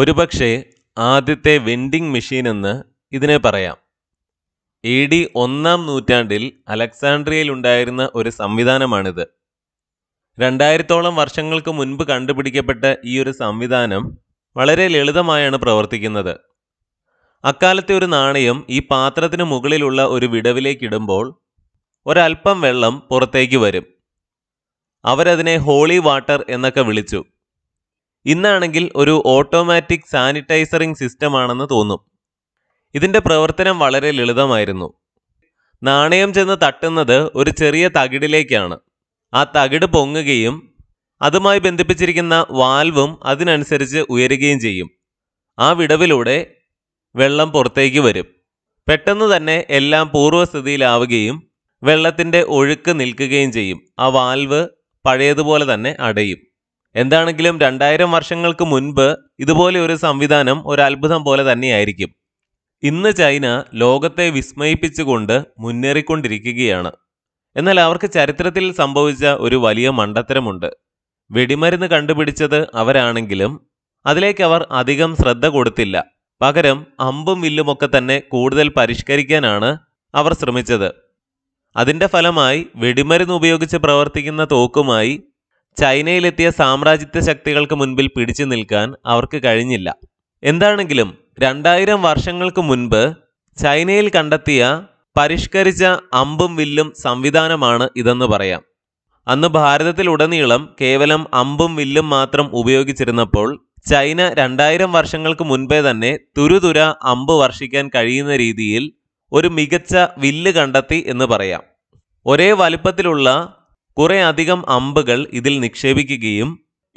ഒരുപക്ഷെ ആദ്യത്തെ vending machine എന്ന് ഇതിനെ പറയാം എ ഡി ഒന്നാം നൂറ്റാണ്ടിൽ ഉണ്ടായിരുന്ന ഒരു സംവിധാനമാണിത് രണ്ടായിരത്തോളം വർഷങ്ങൾക്ക് മുൻപ് കണ്ടുപിടിക്കപ്പെട്ട ഈ ഒരു സംവിധാനം വളരെ ലളിതമായാണ് പ്രവർത്തിക്കുന്നത് അക്കാലത്തെ ഒരു നാണയം ഈ പാത്രത്തിന് മുകളിലുള്ള ഒരു വിടവിലേക്കിടുമ്പോൾ ഒരൽപ്പം വെള്ളം പുറത്തേക്ക് വരും അവരതിനെ ഹോളി വാട്ടർ എന്നൊക്കെ വിളിച്ചു ഇന്നാണെങ്കിൽ ഒരു ഓട്ടോമാറ്റിക് സാനിറ്റൈസറിംഗ് സിസ്റ്റം ആണെന്ന് തോന്നും ഇതിൻ്റെ പ്രവർത്തനം വളരെ ലളിതമായിരുന്നു നാണയം ചെന്ന് തട്ടുന്നത് ഒരു ചെറിയ തകിടിലേക്കാണ് ആ തകിട് പൊങ്ങുകയും അതുമായി ബന്ധിപ്പിച്ചിരിക്കുന്ന വാൽവും അതിനനുസരിച്ച് ഉയരുകയും ചെയ്യും ആ വിടവിലൂടെ വെള്ളം പുറത്തേക്ക് വരും പെട്ടെന്ന് തന്നെ എല്ലാം പൂർവ്വസ്ഥിതിയിലാവുകയും വെള്ളത്തിൻ്റെ ഒഴുക്ക് നിൽക്കുകയും ചെയ്യും ആ വാൽവ് പഴയതുപോലെ തന്നെ അടയും എന്താണെങ്കിലും രണ്ടായിരം വർഷങ്ങൾക്ക് മുൻപ് ഇതുപോലെ ഒരു സംവിധാനം ഒരു അത്ഭുതം പോലെ തന്നെയായിരിക്കും ഇന്ന് ചൈന ലോകത്തെ വിസ്മയിപ്പിച്ചുകൊണ്ട് മുന്നേറിക്കൊണ്ടിരിക്കുകയാണ് എന്നാൽ അവർക്ക് ചരിത്രത്തിൽ സംഭവിച്ച ഒരു വലിയ മണ്ടത്തരമുണ്ട് വെടിമരുന്ന് കണ്ടുപിടിച്ചത് അവരാണെങ്കിലും അതിലേക്ക് അവർ അധികം ശ്രദ്ധ കൊടുത്തില്ല പകരം അമ്പും വില്ലുമൊക്കെ തന്നെ കൂടുതൽ പരിഷ്കരിക്കാനാണ് അവർ ശ്രമിച്ചത് അതിൻ്റെ ഫലമായി വെടിമരുന്ന് ഉപയോഗിച്ച് പ്രവർത്തിക്കുന്ന തോക്കുമായി ചൈനയിലെത്തിയ സാമ്രാജ്യത്വ ശക്തികൾക്ക് മുൻപിൽ പിടിച്ചു നിൽക്കാൻ അവർക്ക് കഴിഞ്ഞില്ല എന്താണെങ്കിലും രണ്ടായിരം വർഷങ്ങൾക്ക് മുൻപ് ചൈനയിൽ കണ്ടെത്തിയ പരിഷ്കരിച്ച അമ്പും വില്ലും സംവിധാനമാണ് ഇതെന്ന് പറയാം അന്ന് ഭാരതത്തിലുടനീളം കേവലം അമ്പും വില്ലും മാത്രം ഉപയോഗിച്ചിരുന്നപ്പോൾ ചൈന രണ്ടായിരം വർഷങ്ങൾക്ക് മുൻപേ തന്നെ തുരുതുര അമ്പ് വർഷിക്കാൻ കഴിയുന്ന രീതിയിൽ ഒരു മികച്ച വില്ല് കണ്ടെത്തി എന്ന് പറയാം ഒരേ വലുപ്പത്തിലുള്ള കുറേ അധികം അമ്പുകൾ ഇതിൽ നിക്ഷേപിക്കുകയും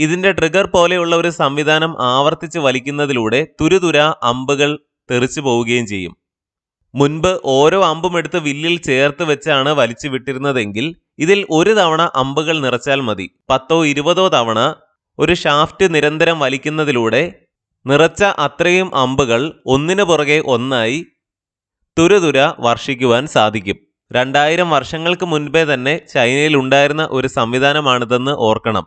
ഇതിന്റെ ട്രിഗർ പോലെയുള്ള ഒരു സംവിധാനം ആവർത്തിച്ച് വലിക്കുന്നതിലൂടെ തുരുതുര അമ്പുകൾ തെറിച്ചു പോവുകയും ചെയ്യും മുൻപ് ഓരോ അമ്പും എടുത്ത് വില്ലിൽ ചേർത്ത് വെച്ചാണ് വലിച്ചു വിട്ടിരുന്നതെങ്കിൽ ഇതിൽ ഒരു തവണ അമ്പുകൾ നിറച്ചാൽ മതി പത്തോ ഇരുപതോ തവണ ഒരു ഷാഫ്റ്റ് നിരന്തരം വലിക്കുന്നതിലൂടെ നിറച്ച അത്രയും അമ്പുകൾ ഒന്നിനു പുറകെ ഒന്നായി തുരുതുര വർഷിക്കുവാൻ സാധിക്കും രണ്ടായിരം വർഷങ്ങൾക്ക് മുൻപേ തന്നെ ചൈനയിൽ ഉണ്ടായിരുന്ന ഒരു സംവിധാനമാണിതെന്ന് ഓർക്കണം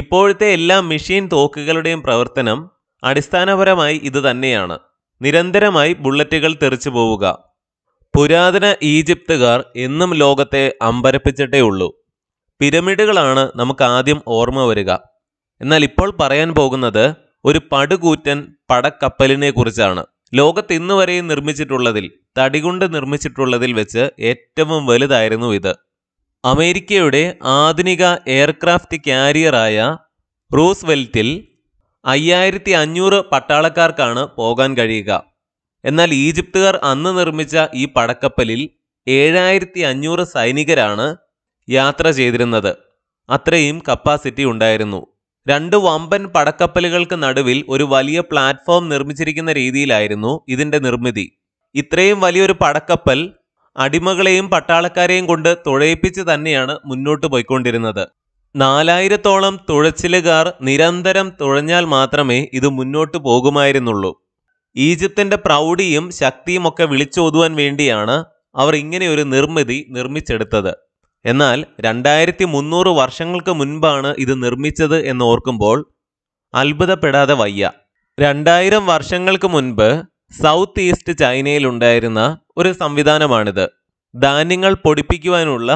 ഇപ്പോഴത്തെ എല്ലാ മെഷീൻ തോക്കുകളുടെയും പ്രവർത്തനം അടിസ്ഥാനപരമായി ഇത് തന്നെയാണ് നിരന്തരമായി ബുള്ളറ്റുകൾ തെറിച്ചു പോവുക പുരാതന ഈജിപ്തുകാർ എന്നും ലോകത്തെ അമ്പരപ്പിച്ചിട്ടേ ഉള്ളൂ പിരമിഡുകളാണ് നമുക്ക് ആദ്യം ഓർമ്മ വരിക എന്നാൽ ഇപ്പോൾ പറയാൻ പോകുന്നത് ഒരു പടുകൂറ്റൻ പടക്കപ്പലിനെ കുറിച്ചാണ് ലോകത്ത് ഇന്നുവരെയും നിർമ്മിച്ചിട്ടുള്ളതിൽ തടികൊണ്ട് നിർമ്മിച്ചിട്ടുള്ളതിൽ വെച്ച് ഏറ്റവും വലുതായിരുന്നു ഇത് അമേരിക്കയുടെ ആധുനിക എയർക്രാഫ്റ്റ് ക്യാരിയറായ റൂസ്വെൽറ്റിൽ അയ്യായിരത്തി അഞ്ഞൂറ് പട്ടാളക്കാർക്കാണ് പോകാൻ കഴിയുക എന്നാൽ ഈജിപ്തുകാർ അന്ന് നിർമ്മിച്ച ഈ പടക്കപ്പലിൽ ഏഴായിരത്തി അഞ്ഞൂറ് സൈനികരാണ് യാത്ര ചെയ്തിരുന്നത് അത്രയും കപ്പാസിറ്റി ഉണ്ടായിരുന്നു രണ്ട് വമ്പൻ പടക്കപ്പലുകൾക്ക് നടുവിൽ ഒരു വലിയ പ്ലാറ്റ്ഫോം നിർമ്മിച്ചിരിക്കുന്ന രീതിയിലായിരുന്നു ഇതിന്റെ നിർമ്മിതി ഇത്രയും വലിയൊരു പടക്കപ്പൽ അടിമകളെയും പട്ടാളക്കാരെയും കൊണ്ട് തുഴയിപ്പിച്ച് തന്നെയാണ് മുന്നോട്ട് പോയിക്കൊണ്ടിരുന്നത് നാലായിരത്തോളം തുഴച്ചിലുകാർ നിരന്തരം തുഴഞ്ഞാൽ മാത്രമേ ഇത് മുന്നോട്ട് പോകുമായിരുന്നുള്ളൂ ഈജിപ്തിന്റെ പ്രൗഢിയും ശക്തിയും ഒക്കെ വിളിച്ചോതുവാൻ വേണ്ടിയാണ് അവർ ഇങ്ങനെ ഒരു നിർമ്മിതി നിർമ്മിച്ചെടുത്തത് എന്നാൽ രണ്ടായിരത്തി മുന്നൂറ് വർഷങ്ങൾക്ക് മുൻപാണ് ഇത് നിർമ്മിച്ചത് എന്ന് ഓർക്കുമ്പോൾ അത്ഭുതപ്പെടാതെ വയ്യ രണ്ടായിരം വർഷങ്ങൾക്ക് മുൻപ് സൗത്ത് ഈസ്റ്റ് ചൈനയിലുണ്ടായിരുന്ന ഒരു സംവിധാനമാണിത് ധാന്യങ്ങൾ പൊടിപ്പിക്കുവാനുള്ള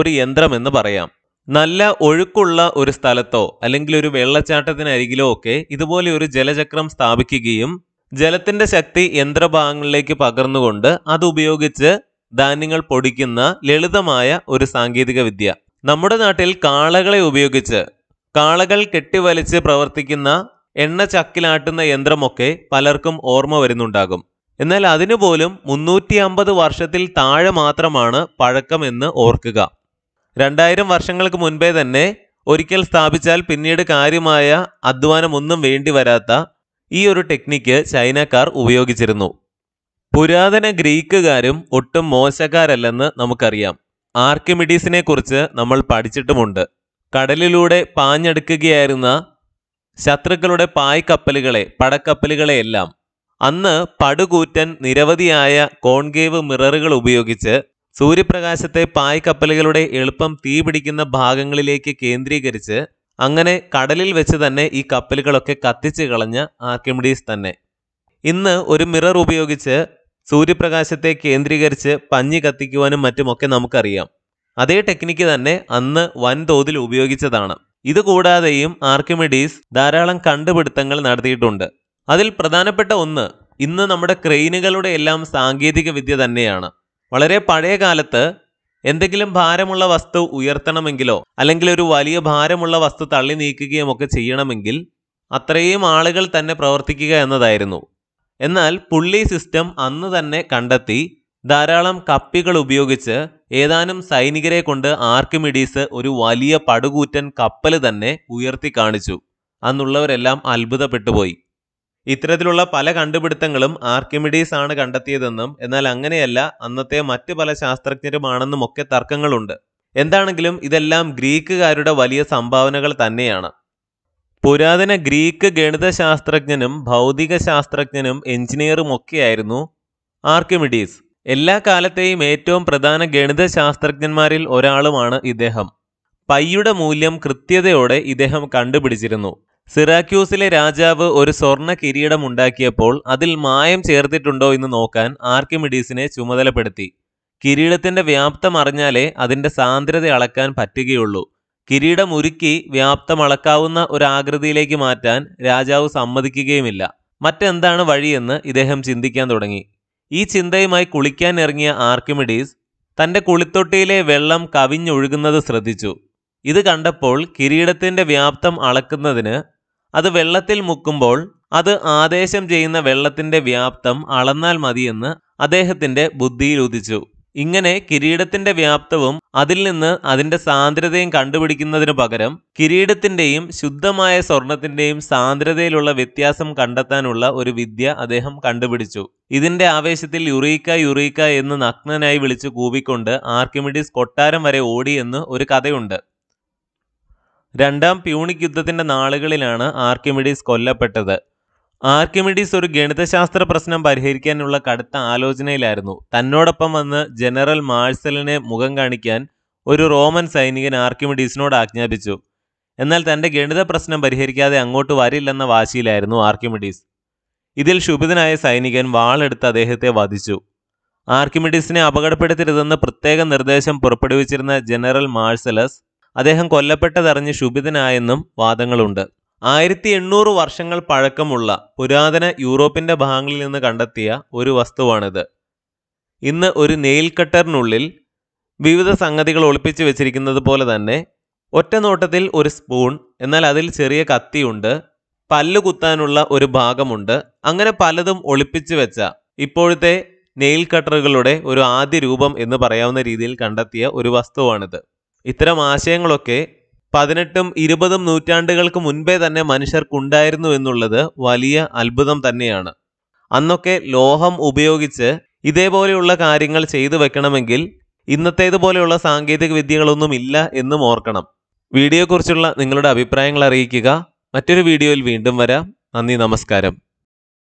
ഒരു യന്ത്രമെന്ന് പറയാം നല്ല ഒഴുക്കുള്ള ഒരു സ്ഥലത്തോ അല്ലെങ്കിൽ ഒരു വെള്ളച്ചാട്ടത്തിനരികിലോ ഒക്കെ ഇതുപോലെ ഒരു ജലചക്രം സ്ഥാപിക്കുകയും ജലത്തിന്റെ ശക്തി യന്ത്രഭാഗങ്ങളിലേക്ക് പകർന്നുകൊണ്ട് അതുപയോഗിച്ച് ധാന്യങ്ങൾ പൊടിക്കുന്ന ലളിതമായ ഒരു സാങ്കേതിക വിദ്യ നമ്മുടെ നാട്ടിൽ കാളകളെ ഉപയോഗിച്ച് കാളകൾ കെട്ടിവലിച്ച് പ്രവർത്തിക്കുന്ന എണ്ണ ചക്കിലാട്ടുന്ന യന്ത്രമൊക്കെ പലർക്കും ഓർമ്മ വരുന്നുണ്ടാകും എന്നാൽ അതിനുപോലും മുന്നൂറ്റി അമ്പത് വർഷത്തിൽ താഴെ മാത്രമാണ് പഴക്കമെന്ന് ഓർക്കുക രണ്ടായിരം വർഷങ്ങൾക്ക് മുൻപേ തന്നെ ഒരിക്കൽ സ്ഥാപിച്ചാൽ പിന്നീട് കാര്യമായ അധ്വാനമൊന്നും വേണ്ടി വരാത്ത ഈ ഒരു ടെക്നിക്ക് ചൈനക്കാർ ഉപയോഗിച്ചിരുന്നു പുരാതന ഗ്രീക്കുകാരും ഒട്ടും മോശക്കാരല്ലെന്ന് നമുക്കറിയാം ആർക്കിമിഡീസിനെ കുറിച്ച് നമ്മൾ പഠിച്ചിട്ടുമുണ്ട് കടലിലൂടെ പാഞ്ഞെടുക്കുകയായിരുന്ന ശത്രുക്കളുടെ പായ്ക്കപ്പലുകളെ പടക്കപ്പലുകളെയെല്ലാം അന്ന് പടുകൂറ്റൻ നിരവധിയായ കോൺകേവ് മിററുകൾ ഉപയോഗിച്ച് സൂര്യപ്രകാശത്തെ പായ്ക്കപ്പലുകളുടെ എളുപ്പം തീപിടിക്കുന്ന ഭാഗങ്ങളിലേക്ക് കേന്ദ്രീകരിച്ച് അങ്ങനെ കടലിൽ വെച്ച് തന്നെ ഈ കപ്പലുകളൊക്കെ കത്തിച്ച് കളഞ്ഞ ആർക്കിമിഡീസ് തന്നെ ഇന്ന് ഒരു മിറർ ഉപയോഗിച്ച് സൂര്യപ്രകാശത്തെ കേന്ദ്രീകരിച്ച് പഞ്ഞി കത്തിക്കുവാനും മറ്റുമൊക്കെ നമുക്കറിയാം അതേ ടെക്നിക്ക് തന്നെ അന്ന് വൻതോതിൽ ഉപയോഗിച്ചതാണ് ഇതുകൂടാതെയും ആർക്കിമിഡീസ് ധാരാളം കണ്ടുപിടുത്തങ്ങൾ നടത്തിയിട്ടുണ്ട് അതിൽ പ്രധാനപ്പെട്ട ഒന്ന് ഇന്ന് നമ്മുടെ ക്രെയിനുകളുടെ എല്ലാം സാങ്കേതിക വിദ്യ തന്നെയാണ് വളരെ പഴയ കാലത്ത് എന്തെങ്കിലും ഭാരമുള്ള വസ്തു ഉയർത്തണമെങ്കിലോ അല്ലെങ്കിൽ ഒരു വലിയ ഭാരമുള്ള വസ്തു തള്ളി നീക്കുകയും ഒക്കെ ചെയ്യണമെങ്കിൽ അത്രയും ആളുകൾ തന്നെ പ്രവർത്തിക്കുക എന്നതായിരുന്നു എന്നാൽ പുള്ളി സിസ്റ്റം അന്ന് തന്നെ കണ്ടെത്തി ധാരാളം കപ്പികൾ ഉപയോഗിച്ച് ഏതാനും സൈനികരെ കൊണ്ട് ആർക്കിമിഡീസ് ഒരു വലിയ പടുകൂറ്റൻ കപ്പൽ തന്നെ ഉയർത്തി കാണിച്ചു അന്നുള്ളവരെല്ലാം അത്ഭുതപ്പെട്ടുപോയി ഇത്തരത്തിലുള്ള പല കണ്ടുപിടുത്തങ്ങളും ആർക്കിമിഡീസ് ആണ് കണ്ടെത്തിയതെന്നും എന്നാൽ അങ്ങനെയല്ല അന്നത്തെ മറ്റ് പല ശാസ്ത്രജ്ഞരുമാണെന്നും ഒക്കെ തർക്കങ്ങളുണ്ട് എന്താണെങ്കിലും ഇതെല്ലാം ഗ്രീക്കുകാരുടെ വലിയ സംഭാവനകൾ തന്നെയാണ് പുരാതന ഗ്രീക്ക് ഗണിതശാസ്ത്രജ്ഞനും ഭൗതിക ശാസ്ത്രജ്ഞനും എഞ്ചിനീയറും ഒക്കെയായിരുന്നു ആർക്കിമിഡീസ് എല്ലാ കാലത്തെയും ഏറ്റവും പ്രധാന ശാസ്ത്രജ്ഞന്മാരിൽ ഒരാളുമാണ് ഇദ്ദേഹം പൈയുടെ മൂല്യം കൃത്യതയോടെ ഇദ്ദേഹം കണ്ടുപിടിച്ചിരുന്നു സിറാക്യൂസിലെ രാജാവ് ഒരു സ്വർണ്ണ കിരീടം ഉണ്ടാക്കിയപ്പോൾ അതിൽ മായം ചേർത്തിട്ടുണ്ടോ എന്ന് നോക്കാൻ ആർക്കിമിഡീസിനെ ചുമതലപ്പെടുത്തി കിരീടത്തിന്റെ വ്യാപ്തം അറിഞ്ഞാലേ അതിന്റെ സാന്ദ്രത അളക്കാൻ പറ്റുകയുള്ളൂ കിരീടം ഉരുക്കി വ്യാപ്തം അളക്കാവുന്ന ഒരു ആകൃതിയിലേക്ക് മാറ്റാൻ രാജാവ് സമ്മതിക്കുകയുമില്ല മറ്റെന്താണ് വഴിയെന്ന് ഇദ്ദേഹം ചിന്തിക്കാൻ തുടങ്ങി ഈ ചിന്തയുമായി കുളിക്കാൻ ഇറങ്ങിയ ആർക്കിമിഡീസ് തന്റെ കുളിത്തൊട്ടിയിലെ വെള്ളം കവിഞ്ഞൊഴുകുന്നത് ശ്രദ്ധിച്ചു ഇത് കണ്ടപ്പോൾ കിരീടത്തിന്റെ വ്യാപ്തം അളക്കുന്നതിന് അത് വെള്ളത്തിൽ മുക്കുമ്പോൾ അത് ആദേശം ചെയ്യുന്ന വെള്ളത്തിന്റെ വ്യാപ്തം അളന്നാൽ മതിയെന്ന് അദ്ദേഹത്തിന്റെ ബുദ്ധിയിൽ ഉദിച്ചു ഇങ്ങനെ കിരീടത്തിന്റെ വ്യാപ്തവും അതിൽ നിന്ന് അതിന്റെ സാന്ദ്രതയും കണ്ടുപിടിക്കുന്നതിനു പകരം കിരീടത്തിന്റെയും ശുദ്ധമായ സ്വർണത്തിന്റെയും സാന്ദ്രതയിലുള്ള വ്യത്യാസം കണ്ടെത്താനുള്ള ഒരു വിദ്യ അദ്ദേഹം കണ്ടുപിടിച്ചു ഇതിന്റെ ആവേശത്തിൽ യുറീക്ക യുറീക്ക എന്ന് നഗ്നനായി വിളിച്ചു കൂവിക്കൊണ്ട് ആർക്കിമിഡീസ് കൊട്ടാരം വരെ ഓടിയെന്ന് ഒരു കഥയുണ്ട് രണ്ടാം പ്യൂണിക് യുദ്ധത്തിന്റെ നാളുകളിലാണ് ആർക്കിമിഡീസ് കൊല്ലപ്പെട്ടത് ആർക്കിമിഡീസ് ഒരു ഗണിതശാസ്ത്ര പ്രശ്നം പരിഹരിക്കാനുള്ള കടുത്ത ആലോചനയിലായിരുന്നു തന്നോടൊപ്പം വന്ന് ജനറൽ മാഴ്സലിനെ മുഖം കാണിക്കാൻ ഒരു റോമൻ സൈനികൻ ആർക്കിമിഡീസിനോട് ആജ്ഞാപിച്ചു എന്നാൽ തൻ്റെ ഗണിത പ്രശ്നം പരിഹരിക്കാതെ അങ്ങോട്ട് വരില്ലെന്ന വാശിയിലായിരുന്നു ആർക്കിമിഡീസ് ഇതിൽ ശുഭിതനായ സൈനികൻ വാളെടുത്ത് അദ്ദേഹത്തെ വധിച്ചു ആർക്കിമിഡീസിനെ അപകടപ്പെടുത്തരുതെന്ന് പ്രത്യേക നിർദ്ദേശം പുറപ്പെടുവിച്ചിരുന്ന ജനറൽ മാഴ്സലസ് അദ്ദേഹം കൊല്ലപ്പെട്ടതറിഞ്ഞ് ശുഭിതനായെന്നും വാദങ്ങളുണ്ട് ആയിരത്തി എണ്ണൂറ് വർഷങ്ങൾ പഴക്കമുള്ള പുരാതന യൂറോപ്പിന്റെ ഭാഗങ്ങളിൽ നിന്ന് കണ്ടെത്തിയ ഒരു വസ്തുവാണിത് ഇന്ന് ഒരു നെയിൽ കട്ടറിനുള്ളിൽ വിവിധ സംഗതികൾ ഒളിപ്പിച്ച് വെച്ചിരിക്കുന്നത് പോലെ തന്നെ ഒറ്റ നോട്ടത്തിൽ ഒരു സ്പൂൺ എന്നാൽ അതിൽ ചെറിയ കത്തിയുണ്ട് പല്ല് കുത്താനുള്ള ഒരു ഭാഗമുണ്ട് അങ്ങനെ പലതും ഒളിപ്പിച്ചു വെച്ച ഇപ്പോഴത്തെ നെയിൽ കട്ടറുകളുടെ ഒരു ആദ്യ രൂപം എന്ന് പറയാവുന്ന രീതിയിൽ കണ്ടെത്തിയ ഒരു വസ്തുവാണിത് ഇത്തരം ആശയങ്ങളൊക്കെ പതിനെട്ടും ഇരുപതും നൂറ്റാണ്ടുകൾക്ക് മുൻപേ തന്നെ മനുഷ്യർക്കുണ്ടായിരുന്നു എന്നുള്ളത് വലിയ അത്ഭുതം തന്നെയാണ് അന്നൊക്കെ ലോഹം ഉപയോഗിച്ച് ഇതേപോലെയുള്ള കാര്യങ്ങൾ ചെയ്തു വെക്കണമെങ്കിൽ ഇന്നത്തേതുപോലെയുള്ള സാങ്കേതിക വിദ്യകളൊന്നും ഇല്ല എന്നും ഓർക്കണം വീഡിയോയെക്കുറിച്ചുള്ള നിങ്ങളുടെ അഭിപ്രായങ്ങൾ അറിയിക്കുക മറ്റൊരു വീഡിയോയിൽ വീണ്ടും വരാം നന്ദി നമസ്കാരം